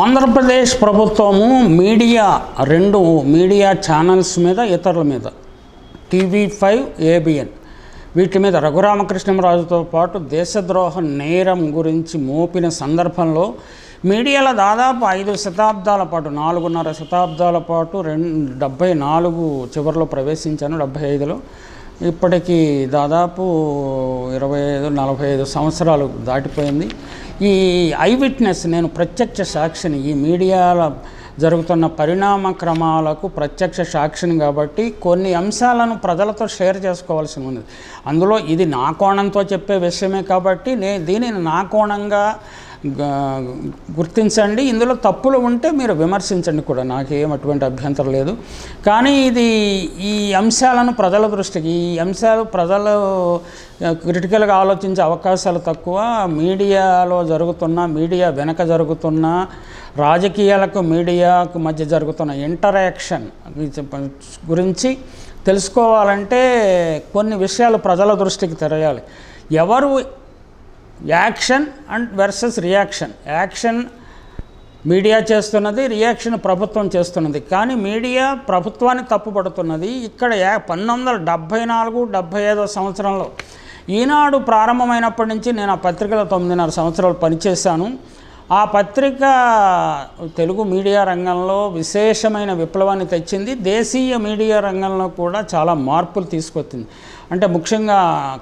ఆంధ్రప్రదేశ్ ప్రభుత్వము మీడియా రెండు media channels మీద ఇతరుల మీద టీవీ ఫైవ్ ఏబిఎన్ వీటి మీద రఘురామకృష్ణరాజుతో పాటు దేశద్రోహ నేరం గురించి మోపిన సందర్భంలో మీడియాలో దాదాపు ఐదు శతాబ్దాల పాటు నాలుగున్నర శతాబ్దాల పాటు రెండు డెబ్బై నాలుగు చివరిలో ప్రవేశించాను డెబ్బై ఐదులో ఇప్పటికీ దాదాపు ఇరవై ఐదు నలభై ఐదు సంవత్సరాలు దాటిపోయింది ఈ ఐ విట్నెస్ నేను ప్రత్యక్ష సాక్షిని ఈ మీడియాల జరుగుతున్న పరిణామ క్రమాలకు ప్రత్యక్ష సాక్షిని కాబట్టి కొన్ని అంశాలను ప్రజలతో షేర్ చేసుకోవాల్సి ఉంది అందులో ఇది నా కోణంతో చెప్పే విషయమే కాబట్టి నే దీనిని నా కోణంగా గుర్తించండి ఇందులో తప్పులు ఉంటే మీరు విమర్శించండి కూడా నాకేం అటువంటి అభ్యంతరం లేదు కానీ ఇది ఈ అంశాలను ప్రజల దృష్టికి ఈ అంశాలు ప్రజలు క్రిటికల్గా ఆలోచించే అవకాశాలు తక్కువ మీడియాలో జరుగుతున్న మీడియా వెనక జరుగుతున్న రాజకీయాలకు మీడియాకు మధ్య జరుగుతున్న ఇంటరాక్షన్ గురించి తెలుసుకోవాలంటే కొన్ని విషయాలు ప్రజల దృష్టికి తెరయాలి ఎవరు action and versus reaction action media చేస్తున్నది రియాక్షన్ ప్రభుత్వం చేస్తున్నది కానీ మీడియా ప్రభుత్వాన్ని తప్పుపడుతున్నది ఇక్కడ యా పంతొమ్మిది వందల డెబ్భై నాలుగు డెబ్భై ఐదో సంవత్సరంలో ఈనాడు ప్రారంభమైనప్పటి నుంచి నేను ఆ పత్రికలో తొమ్మిదిన్నర సంవత్సరాలు పనిచేశాను ఆ పత్రిక తెలుగు మీడియా రంగంలో విశేషమైన విప్లవాన్ని తెచ్చింది దేశీయ మీడియా రంగంలో కూడా చాలా మార్పులు తీసుకొచ్చింది అంటే ముఖ్యంగా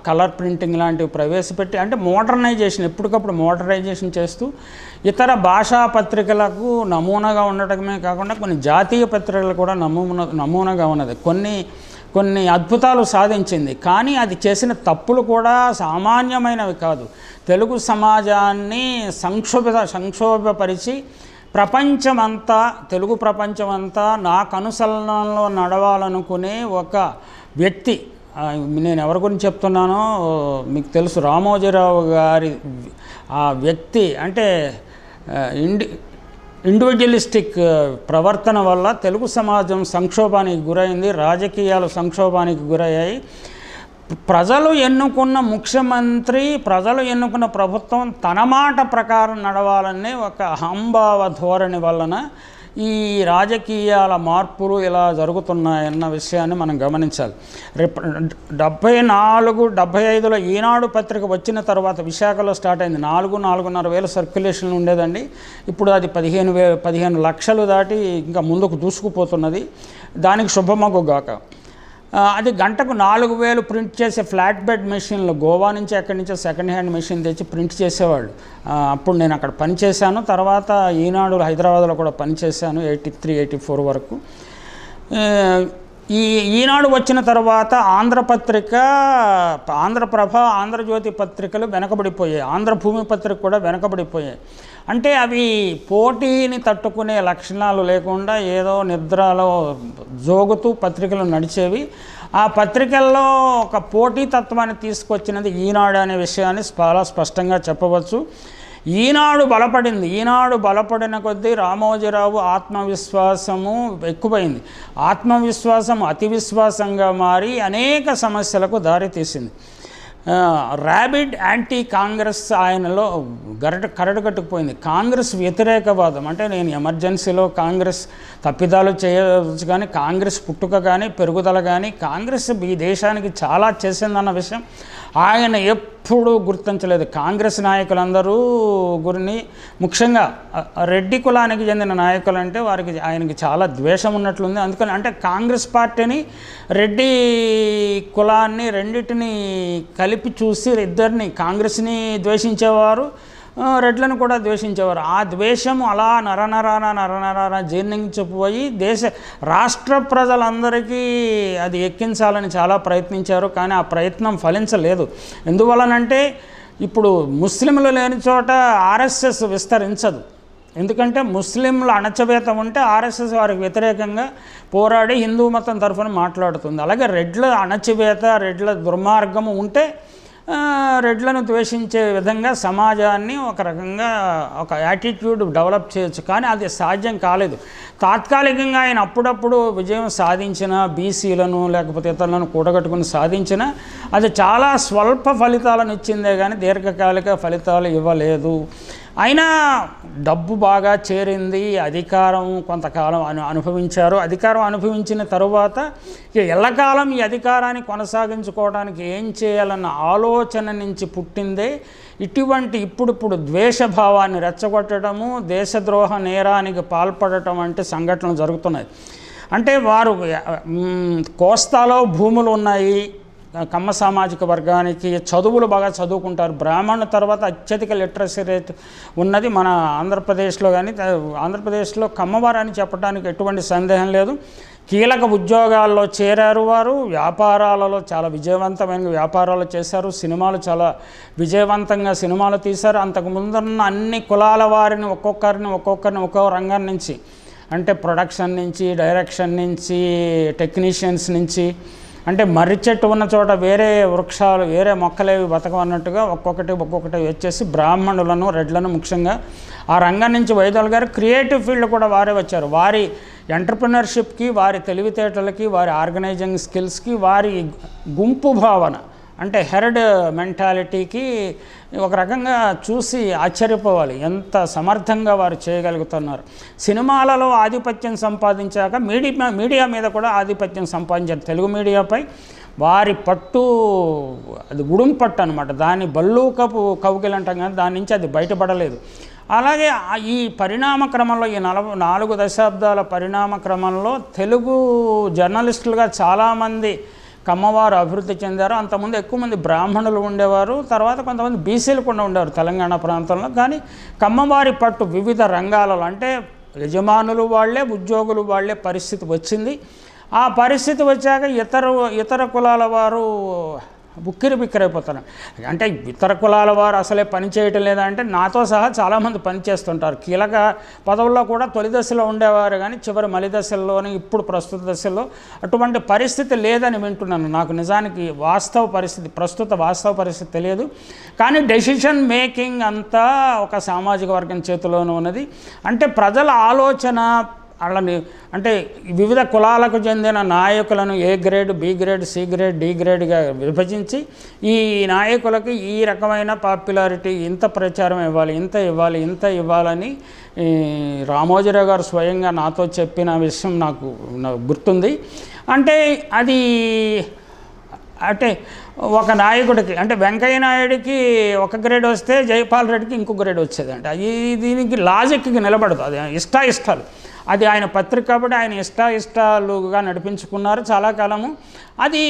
కలర్ ప్రింటింగ్ లాంటివి ప్రవేశపెట్టి అంటే మోడర్నైజేషన్ ఎప్పటికప్పుడు మోడర్నైజేషన్ చేస్తూ ఇతర భాషా పత్రికలకు నమూనాగా ఉండటమే కాకుండా కొన్ని జాతీయ పత్రికలు కూడా నమూనా నమూనాగా ఉన్నది కొన్ని కొన్ని అద్భుతాలు సాధించింది కానీ అది చేసిన తప్పులు కూడా సామాన్యమైనవి కాదు తెలుగు సమాజాన్ని సంక్షోభ సంక్షోభపరిచి ప్రపంచమంతా తెలుగు ప్రపంచమంతా నాకు అనుసరణలో నడవాలనుకునే ఒక వ్యక్తి నేను ఎవరి గురించి చెప్తున్నానో మీకు తెలుసు రామోజీరావు గారి ఆ వ్యక్తి అంటే ఇండి ఇండివిజువలిస్టిక్ ప్రవర్తన వల్ల తెలుగు సమాజం సంక్షోభానికి గురైంది రాజకీయాలు సంక్షోభానికి గురయ్యాయి ప్రజలు ఎన్నుకున్న ముఖ్యమంత్రి ప్రజలు ఎన్నుకున్న ప్రభుత్వం తన మాట ప్రకారం నడవాలనే ఒక అహంభావ ధోరణి వలన ఈ రాజకీయాల మార్పులు ఇలా జరుగుతున్నాయన్న విషయాన్ని మనం గమనించాలి రేపు డెబ్బై నాలుగు డెబ్బై ఐదులో ఈనాడు పత్రిక వచ్చిన తర్వాత విశాఖలో స్టార్ట్ అయింది నాలుగు నాలుగున్నర వేల సర్క్యులేషన్ ఉండేదండి ఇప్పుడు అది పదిహేను వే పదిహేను లక్షలు దాటి ఇంకా ముందుకు దూసుకుపోతున్నది దానికి శుభమగ్గు గాక అది గంటకు నాలుగు వేలు ప్రింట్ చేసే ఫ్లాట్ బెడ్ మెషిన్లు గోవా నుంచి ఎక్కడి నుంచో సెకండ్ హ్యాండ్ మెషిన్ తెచ్చి ప్రింట్ చేసేవాళ్ళు అప్పుడు నేను అక్కడ పనిచేశాను తర్వాత ఈనాడు హైదరాబాద్లో కూడా పనిచేశాను ఎయిటీ త్రీ ఎయిటీ ఫోర్ వరకు ఈ ఈనాడు వచ్చిన తర్వాత ఆంధ్రపత్రిక ఆంధ్రప్రభ ఆంధ్రజ్యోతి పత్రికలు వెనకబడిపోయాయి ఆంధ్రభూమి పత్రిక కూడా వెనకబడిపోయాయి అంటే అవి పోటీని తట్టుకునే లక్షణాలు లేకుండా ఏదో నిద్రలో జోగుతూ పత్రికలు నడిచేవి ఆ పత్రికల్లో ఒక పోటీ తత్వాన్ని తీసుకొచ్చినది ఈనాడు అనే విషయాన్ని చాలా స్పష్టంగా చెప్పవచ్చు ఈనాడు బలపడింది ఈనాడు బలపడిన కొద్దీ రామోజీరావు ఆత్మవిశ్వాసము ఎక్కువైంది ఆత్మవిశ్వాసం అతి విశ్వాసంగా మారి అనేక సమస్యలకు దారితీసింది ర్యాబిడ్ యాంటీ కాంగ్రెస్ ఆయనలో గరట కరడుగట్టుకుపోయింది కాంగ్రెస్ వ్యతిరేకవాదం అంటే నేను ఎమర్జెన్సీలో కాంగ్రెస్ తప్పిదాలు చేయవచ్చు కానీ కాంగ్రెస్ పుట్టుక కానీ పెరుగుదల కానీ కాంగ్రెస్ ఈ దేశానికి చాలా చేసిందన్న విషయం ఆయన ఎప్పుడూ గుర్తించలేదు కాంగ్రెస్ నాయకులందరూ గురిని ముఖ్యంగా రెడ్డి కులానికి చెందిన నాయకులు అంటే వారికి ఆయనకి చాలా ద్వేషం ఉన్నట్లుంది అందుకని అంటే కాంగ్రెస్ పార్టీని రెడ్డి కులాన్ని రెండింటిని కలిపి చూసి ఇద్దరిని కాంగ్రెస్ని ద్వేషించేవారు రెడ్లను కూడా ద్వేషించేవారు ఆ ద్వేషం అలా నరనరాన నరనరాన జీర్ణించిపోయి దేశ రాష్ట్ర ప్రజలందరికీ అది ఎక్కించాలని చాలా ప్రయత్నించారు కానీ ఆ ప్రయత్నం ఫలించలేదు ఎందువలనంటే ఇప్పుడు ముస్లింలు లేని చోట ఆర్ఎస్ఎస్ విస్తరించదు ఎందుకంటే ముస్లింలు అణచవేత ఉంటే ఆర్ఎస్ఎస్ వారికి వ్యతిరేకంగా పోరాడి హిందూ మతం తరఫున మాట్లాడుతుంది అలాగే రెడ్ల అణచివేత రెడ్ల దుర్మార్గము ఉంటే రెడ్లను ద్వేషించే విధంగా సమాజాన్ని ఒక రకంగా ఒక యాటిట్యూడ్ డెవలప్ చేయొచ్చు కానీ అది సాధ్యం కాలేదు తాత్కాలికంగా ఆయన అప్పుడప్పుడు విజయం సాధించిన బీసీలను లేకపోతే ఇతరులను కూడగట్టుకుని సాధించిన అది చాలా స్వల్ప ఫలితాలను ఇచ్చిందే కానీ దీర్ఘకాలిక ఫలితాలు ఇవ్వలేదు అయినా డబ్బు బాగా చేరింది అధికారం కొంతకాలం అను అనుభవించారు అధికారం అనుభవించిన తరువాత ఎల్లకాలం ఈ అధికారాన్ని కొనసాగించుకోవడానికి ఏం చేయాలన్న ఆలోచన నుంచి పుట్టిందే ఇటువంటి ఇప్పుడిప్పుడు ద్వేషభావాన్ని రెచ్చగొట్టడము దేశద్రోహ నేరానికి పాల్పడటం వంటి సంఘటనలు జరుగుతున్నాయి అంటే వారు కోస్తాలో భూములు ఉన్నాయి కమ్మ సామాజిక వర్గానికి చదువులు బాగా చదువుకుంటారు బ్రాహ్మణ తర్వాత అత్యధిక లిటరసీ రేట్ ఉన్నది మన ఆంధ్రప్రదేశ్లో కానీ ఆంధ్రప్రదేశ్లో కమ్మవారని చెప్పడానికి ఎటువంటి సందేహం లేదు కీలక ఉద్యోగాల్లో చేరారు వారు వ్యాపారాలలో చాలా విజయవంతమైన వ్యాపారాలు చేశారు సినిమాలు చాలా విజయవంతంగా సినిమాలు తీశారు అంతకు ముందున్న అన్ని కులాల వారిని ఒక్కొక్కరిని ఒక్కొక్కరిని ఒక్కొక్క రంగం నుంచి అంటే ప్రొడక్షన్ నుంచి డైరెక్షన్ నుంచి టెక్నీషియన్స్ నుంచి అంటే మర్రి చెట్టు ఉన్న చోట వేరే వృక్షాలు వేరే మొక్కలేవి బతకమన్నట్టుగా ఒక్కొక్కటి ఒక్కొక్కటి వచ్చేసి బ్రాహ్మణులను రెడ్లను ముఖ్యంగా ఆ రంగం నుంచి వైదొల గారు క్రియేటివ్ ఫీల్డ్ కూడా వారే వచ్చారు వారి ఎంటర్ప్రినర్షిప్కి వారి తెలివితేటలకి వారి ఆర్గనైజింగ్ స్కిల్స్కి వారి గుంపు భావన అంటే హెరడ్ మెంటాలిటీకి ఒక రకంగా చూసి ఆశ్చర్యపోవాలి ఎంత సమర్థంగా వారు చేయగలుగుతున్నారు సినిమాలలో ఆధిపత్యం సంపాదించాక మీడియా మీడియా మీద కూడా ఆధిపత్యం సంపాదించారు తెలుగు మీడియాపై వారి పట్టు అది గుడుం పట్టు అనమాట దాని బల్లూకపు కవుకిలు అంటాం కానీ దాని నుంచి అది బయటపడలేదు అలాగే ఈ పరిణామ క్రమంలో ఈ నలభై నాలుగు దశాబ్దాల పరిణామ క్రమంలో తెలుగు జర్నలిస్టులుగా చాలామంది కమ్మవారు అభివృద్ధి చెందారు అంతకుముందు ఎక్కువ మంది బ్రాహ్మణులు ఉండేవారు తర్వాత కొంతమంది బీసీలు కూడా ఉండేవారు తెలంగాణ ప్రాంతంలో కానీ కమ్మవారి పట్టు వివిధ రంగాలలో అంటే యజమానులు వాళ్లే ఉద్యోగులు వాళ్లే పరిస్థితి వచ్చింది ఆ పరిస్థితి వచ్చాక ఇతర ఇతర కులాల వారు ఉక్కిరి బిక్కిరైపోతారు అంటే ఇతర కులాల వారు అసలే పని చేయటం లేదా అంటే నాతో సహా చాలామంది పనిచేస్తుంటారు కీలక పదవుల్లో కూడా తొలి దశలో ఉండేవారు కానీ చివరి మలి దశల్లోనే ఇప్పుడు ప్రస్తుత దశల్లో అటువంటి పరిస్థితి లేదని వింటున్నాను నాకు నిజానికి వాస్తవ పరిస్థితి ప్రస్తుత వాస్తవ పరిస్థితి తెలియదు కానీ డెసిషన్ మేకింగ్ అంతా ఒక సామాజిక వర్గం చేతిలోనూ ఉన్నది అంటే ప్రజల ఆలోచన వాళ్ళని అంటే వివిధ కులాలకు చెందిన నాయకులను A grade B grade C grade D గ్రేడ్గా విభజించి ఈ నాయకులకు ఈ రకమైన పాపులారిటీ ఇంత ప్రచారం ఇవ్వాలి ఇంత ఇవ్వాలి ఇంత ఇవ్వాలని రామోజీరావు గారు స్వయంగా నాతో చెప్పిన విషయం నాకు నాకు గుర్తుంది అంటే అది అంటే ఒక నాయకుడికి అంటే వెంకయ్య నాయుడికి ఒక గ్రేడ్ వస్తే జయపాల్ రెడ్డికి ఇంకో గ్రేడ్ అంటే అది దీనికి లాజిక్కి నిలబడదు అది ఇష్టాయిష్టాలు అది ఆయన పత్రిక కాబట్టి ఆయన ఇష్ట ఇష్టాలుగా నడిపించుకున్నారు చాలా కాలము అది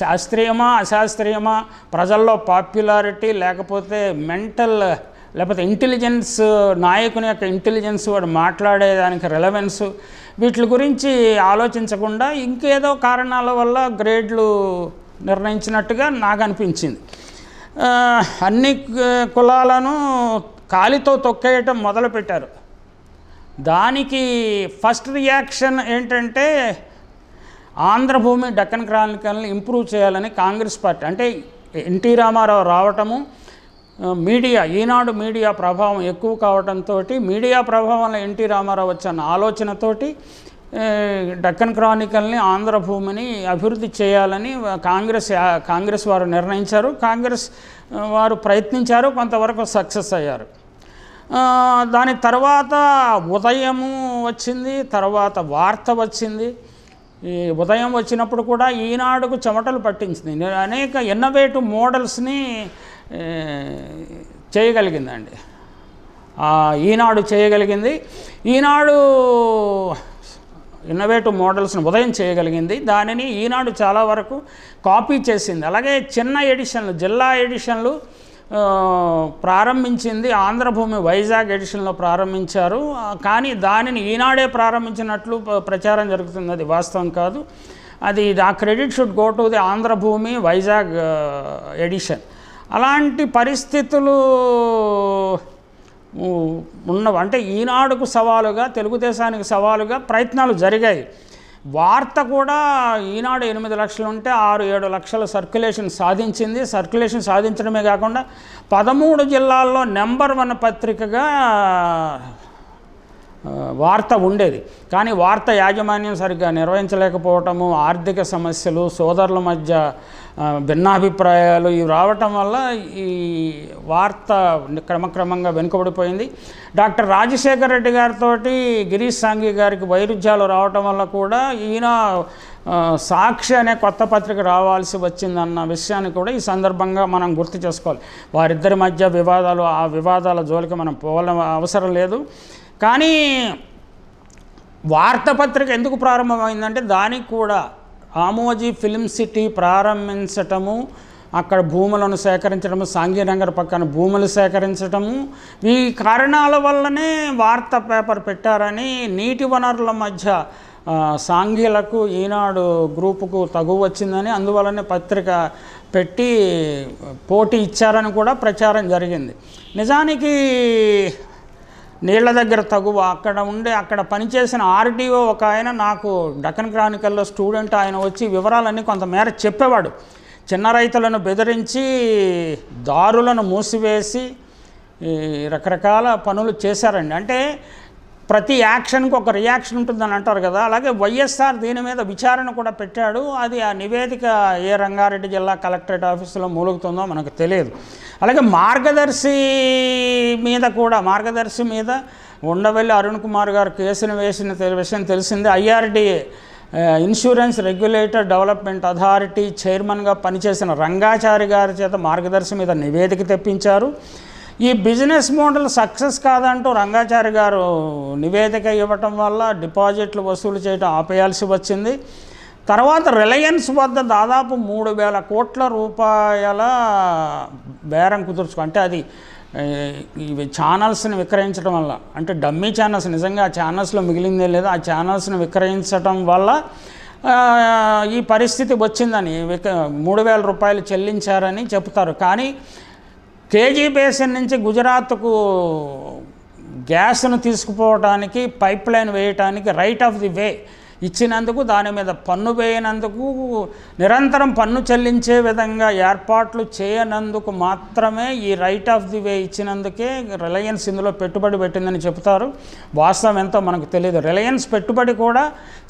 శాస్త్రీయమా అశాస్త్రీయమా ప్రజల్లో పాపులారిటీ లేకపోతే మెంటల్ లేకపోతే ఇంటెలిజెన్స్ నాయకుని యొక్క ఇంటెలిజెన్స్ వాడు మాట్లాడేదానికి రిలవెన్స్ వీటి గురించి ఆలోచించకుండా ఇంకేదో కారణాల వల్ల గ్రేడ్లు నిర్ణయించినట్టుగా నాకు అనిపించింది అన్ని కులాలను కాలితో తొక్కేయటం మొదలుపెట్టారు దానికి ఫస్ట్ రియాక్షన్ ఏంటంటే ఆంధ్రభూమి డక్కన్ క్రానికల్ని ఇంప్రూవ్ చేయాలని కాంగ్రెస్ పార్టీ అంటే ఎన్టీ రామారావు రావటము మీడియా ఈనాడు మీడియా ప్రభావం ఎక్కువ కావడంతో మీడియా ప్రభావంలో ఎన్టీ రామారావు వచ్చిన ఆలోచనతోటి డక్కన్ క్రానికల్ని ఆంధ్రభూమిని అభివృద్ధి చేయాలని కాంగ్రెస్ కాంగ్రెస్ వారు నిర్ణయించారు కాంగ్రెస్ వారు ప్రయత్నించారు కొంతవరకు సక్సెస్ అయ్యారు దాని తర్వాత ఉదయము వచ్చింది తర్వాత వార్త వచ్చింది ఈ ఉదయం వచ్చినప్పుడు కూడా ఈనాడుకు చెమటలు పట్టించింది అనేక ఇన్నోవేటివ్ మోడల్స్ని చేయగలిగిందండి ఈనాడు చేయగలిగింది ఈనాడు ఇన్నోవేటివ్ మోడల్స్ని ఉదయం చేయగలిగింది దానిని ఈనాడు చాలా వరకు కాపీ చేసింది అలాగే చిన్న ఎడిషన్లు జిల్లా ఎడిషన్లు ప్రారంభించింది ఆంధ్రభూమి వైజాగ్ ఎడిషన్లో ప్రారంభించారు కానీ దానిని ఈనాడే ప్రారంభించినట్లు ప్రచారం జరుగుతుంది అది వాస్తవం కాదు అది ఆ credit should go to the Andhra Bhoomi Vizag edition అలాంటి పరిస్థితులు ఉన్నవి అంటే ఈనాడుకు సవాలుగా తెలుగుదేశానికి సవాలుగా ప్రయత్నాలు జరిగాయి వార్త కూడా ఈనాడు ఎనిమిది లక్షలు ఉంటే ఆరు ఏడు లక్షల సర్క్యులేషన్ సాధించింది సర్క్యులేషన్ సాధించడమే కాకుండా పదమూడు జిల్లాల్లో నెంబర్ వన్ పత్రికగా వార్త ఉండేది కానీ వార్త యాజమాన్యం సరిగ్గా నిర్వహించలేకపోవటము ఆర్థిక సమస్యలు సోదరుల మధ్య భిన్నాభిప్రాయాలు ఇవి రావటం వల్ల ఈ వార్త క్రమక్రమంగా వెనుకబడిపోయింది డాక్టర్ రాజశేఖర రెడ్డి గారితో గిరీష్ సాంఘి గారికి వైరుధ్యాలు రావటం వల్ల కూడా ఈయన సాక్షి అనే కొత్త పత్రిక రావాల్సి వచ్చిందన్న విషయాన్ని కూడా ఈ సందర్భంగా మనం గుర్తు చేసుకోవాలి వారిద్దరి మధ్య వివాదాలు ఆ వివాదాల జోలికి మనం పోవాల అవసరం లేదు కానీ వార్తపత్రిక ఎందుకు ప్రారంభమైందంటే దానికి కూడా ఆమోజీ ఫిల్మ్ సిటీ ప్రారంభించటము అక్కడ భూములను సేకరించడము సాంఘీనగర్ పక్కన భూములు సేకరించటము ఈ కారణాల వల్లనే వార్త పేపర్ పెట్టారని నీటి వనరుల మధ్య సాంఘీలకు ఈనాడు గ్రూపుకు తగువ వచ్చిందని అందువలనే పత్రిక పెట్టి పోటీ ఇచ్చారని కూడా ప్రచారం జరిగింది నిజానికి నీళ్ల దగ్గర తగువ అక్కడ ఉండే అక్కడ పనిచేసిన ఆర్డీఓ ఒక ఆయన నాకు డకన్ క్రానికల్లో స్టూడెంట్ ఆయన వచ్చి వివరాలన్నీ కొంతమేర చెప్పేవాడు చిన్న రైతులను బెదిరించి దారులను మూసివేసి రకరకాల పనులు చేశారండి అంటే ప్రతి యాక్షన్కి ఒక రియాక్షన్ ఉంటుందని అంటారు కదా అలాగే వైఎస్ఆర్ దీని మీద విచారణ కూడా పెట్టాడు అది ఆ నివేదిక ఏ రంగారెడ్డి జిల్లా కలెక్టరేట్ ఆఫీసులో మూలుగుతుందో మనకు తెలియదు అలాగే మార్గదర్శి మీద కూడా మార్గదర్శి మీద ఉండవల్లి అరుణ్ కుమార్ గారు కేసును వేసిన విషయం తెలిసింది IRDA insurance regulator development authority చైర్మన్గా పనిచేసిన రంగాచారి గారి చేత మార్గదర్శి మీద నివేదిక తెప్పించారు ఈ బిజినెస్ మోడల్ సక్సెస్ కాదంటూ రంగాచారి గారు నివేదిక ఇవ్వటం వల్ల డిపాజిట్లు వసూలు చేయటం ఆపేయాల్సి వచ్చింది తర్వాత రిలయన్స్ వద్ద దాదాపు మూడు వేల కోట్ల రూపాయల బేరం కుదుర్చుకో అంటే అది ఇవి ఛానల్స్ని విక్రయించడం వల్ల అంటే డమ్మీ ఛానల్స్ నిజంగా ఆ ఛానల్స్లో మిగిలిందే లేదు ఆ ఛానల్స్ని విక్రయించడం వల్ల ఈ పరిస్థితి వచ్చిందని మూడు వేల రూపాయలు చెల్లించారని చెప్తారు కానీ కేజీ బేసిన్ నుంచి గుజరాత్కు గ్యాస్ను తీసుకుపోవటానికి పైప్ లైన్ వేయటానికి రైట్ ఆఫ్ ది వే ఇచ్చినందుకు దాని మీద పన్ను వేయనందుకు నిరంతరం పన్ను చెల్లించే విధంగా ఏర్పాట్లు చేయనందుకు మాత్రమే ఈ రైట్ ఆఫ్ ది వే ఇచ్చినందుకే రిలయన్స్ ఇందులో పెట్టుబడి పెట్టిందని చెబుతారు వాస్తవం ఎంతో మనకు తెలియదు రిలయన్స్ పెట్టుబడి కూడా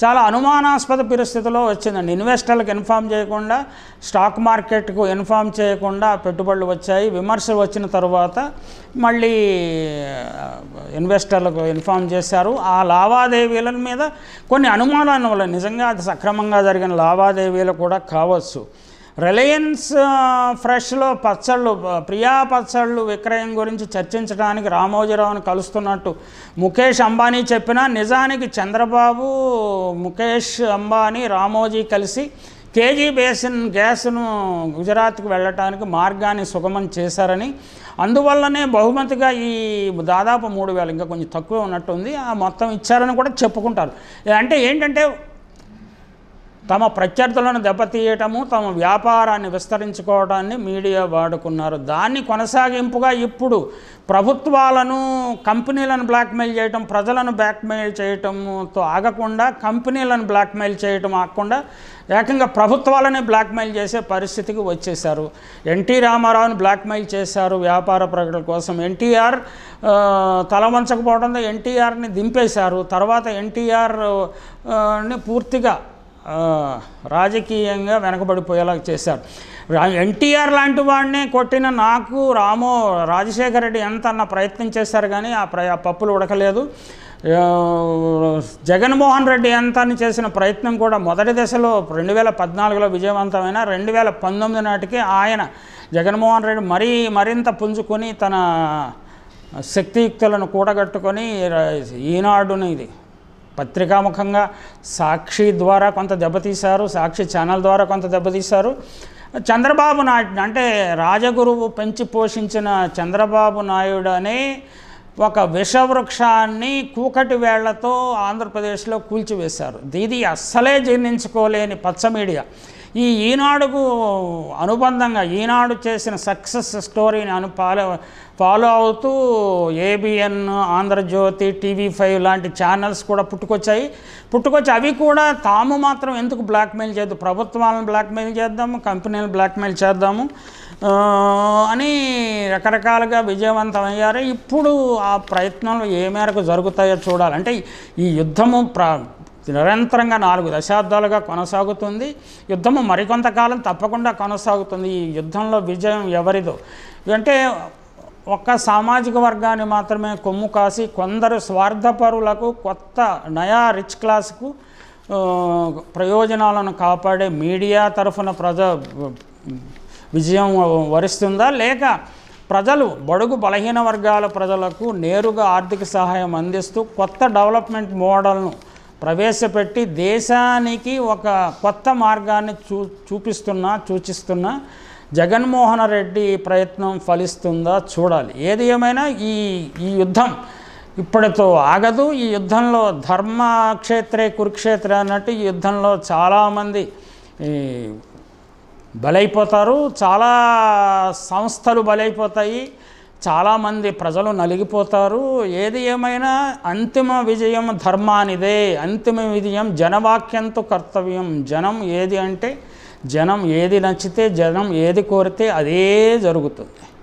చాలా అనుమానాస్పద పరిస్థితిలో వచ్చిందండి ఇన్వెస్టర్లకు ఇన్ఫామ్ చేయకుండా స్టాక్ మార్కెట్కు ఇన్ఫామ్ చేయకుండా పెట్టుబడులు వచ్చాయి విమర్శలు వచ్చిన తర్వాత మళ్ళీ ఇన్వెస్టర్లకు ఇన్ఫామ్ చేశారు ఆ లావాదేవీల మీద కొన్ని అనుమా అనుమానాల వల్ల నిజంగా అది సక్రమంగా జరిగిన లావాదేవీలు కూడా కావచ్చు రిలయన్స్ ఫ్రెష్లో పచ్చళ్ళు ప్రియా పచ్చళ్ళు విక్రయం గురించి చర్చించడానికి రామోజీరావుని కలుస్తున్నట్టు ముఖేష్ అంబానీ చెప్పినా నిజానికి చంద్రబాబు ముఖేష్ అంబానీ రామోజీ కలిసి కేజీ బేసిన్ గ్యాస్ను గుజరాత్కు వెళ్ళటానికి మార్గాన్ని సుగమం చేశారని అందువల్లనే బహుమతిగా ఈ దాదాపు మూడు వేలు ఇంకా కొంచెం తక్కువే ఉన్నట్టుంది ఆ మొత్తం ఇచ్చారని కూడా చెప్పుకుంటారు అంటే ఏంటంటే తమ ప్రత్యర్థులను దెబ్బతీయటము తమ వ్యాపారాన్ని విస్తరించుకోవడాన్ని మీడియా వాడుకున్నారు దాన్ని కొనసాగింపుగా ఇప్పుడు ప్రభుత్వాలను కంపెనీలను బ్లాక్మెయిల్ చేయటం ప్రజలను బ్లాక్మెయిల్ చేయటంతో ఆగకుండా కంపెనీలను బ్లాక్మెయిల్ చేయటం ఆగకుండా ఏకంగా ప్రభుత్వాలని బ్లాక్మెయిల్ చేసే పరిస్థితికి వచ్చేశారు ఎన్టీ రామారావుని బ్లాక్మెయిల్ చేశారు వ్యాపార ప్రకటన కోసం ఎన్టీఆర్ తలవంచకపోవడంతో ఎన్టీఆర్ని దింపేశారు తర్వాత ఎన్టీఆర్ని పూర్తిగా రాజకీయంగా వెనకబడిపోయేలా చేశారు ఎన్టీఆర్ లాంటి వాడిని కొట్టిన నాకు రామో రాజశేఖర రెడ్డి ఎంత అన్న ప్రయత్నం చేశారు కానీ ఆ ప్ర పప్పులు ఉడకలేదు జగన్మోహన్ రెడ్డి ఎంత అని చేసిన ప్రయత్నం కూడా మొదటి దశలో రెండు వేల పద్నాలుగులో విజయవంతమైన రెండు వేల పంతొమ్మిది నాటికి ఆయన జగన్మోహన్ రెడ్డి మరీ మరింత పుంజుకొని తన శక్తియుక్తులను కూడగట్టుకొని ఈనాడుని ఇది పత్రికాముఖంగా సాక్షి ద్వారా కొంత దెబ్బతీశారు సాక్షి ఛానల్ ద్వారా కొంత దెబ్బతీశారు చంద్రబాబు నాయుడు అంటే రాజగురువు పెంచి పోషించిన చంద్రబాబు నాయుడు అనే ఒక విషవృక్షాన్ని కూకటి వేళ్లతో ఆంధ్రప్రదేశ్లో కూల్చివేశారు దీది అస్సలే జీర్ణించుకోలేని పచ్చ మీడియా ఈ ఈనాడుకు అనుబంధంగా ఈనాడు చేసిన సక్సెస్ స్టోరీని అను ఫాలో ఫాలో అవుతూ ఏబిఎన్ ఆంధ్రజ్యోతి టీవీ ఫైవ్ లాంటి ఛానల్స్ కూడా పుట్టుకొచ్చాయి పుట్టుకొచ్చి అవి కూడా తాము మాత్రం ఎందుకు బ్లాక్మెయిల్ చేద్దాం ప్రభుత్వాలను బ్లాక్మెయిల్ చేద్దాము కంపెనీలను బ్లాక్మెయిల్ చేద్దాము అని రకరకాలుగా విజయవంతం అయ్యారు ఇప్పుడు ఆ ప్రయత్నాలు ఏ మేరకు జరుగుతాయో చూడాలంటే ఈ యుద్ధము ప్ర నిరంతరంగా నాలుగు దశాబ్దాలుగా కొనసాగుతుంది యుద్ధము మరికొంతకాలం తప్పకుండా కొనసాగుతుంది ఈ యుద్ధంలో విజయం ఎవరిదో అంటే ఒక్క సామాజిక వర్గాన్ని మాత్రమే కొమ్ము కాసి కొందరు స్వార్థపరులకు కొత్త నయా రిచ్ క్లాస్కు ప్రయోజనాలను కాపాడే మీడియా తరఫున ప్రజ విజయం వరిస్తుందా లేక ప్రజలు బడుగు బలహీన వర్గాల ప్రజలకు నేరుగా ఆర్థిక సహాయం అందిస్తూ కొత్త డెవలప్మెంట్ మోడల్ను ప్రవేశపెట్టి దేశానికి ఒక కొత్త మార్గాన్ని చూ చూపిస్తున్నా సూచిస్తున్నా జగన్మోహన్ రెడ్డి ప్రయత్నం ఫలిస్తుందా చూడాలి ఏది ఏమైనా ఈ ఈ యుద్ధం ఇప్పటితో ఆగదు ఈ యుద్ధంలో ధర్మక్షేత్రే కురుక్షేత్ర అన్నట్టు ఈ యుద్ధంలో చాలామంది బలైపోతారు చాలా సంస్థలు బలైపోతాయి చాలామంది ప్రజలు నలిగిపోతారు ఏది ఏమైనా అంతిమ విజయం ధర్మానిదే అంతిమ విజయం జనవాక్యంతో కర్తవ్యం జనం ఏది అంటే జనం ఏది నచ్చితే జనం ఏది కోరితే అదే జరుగుతుంది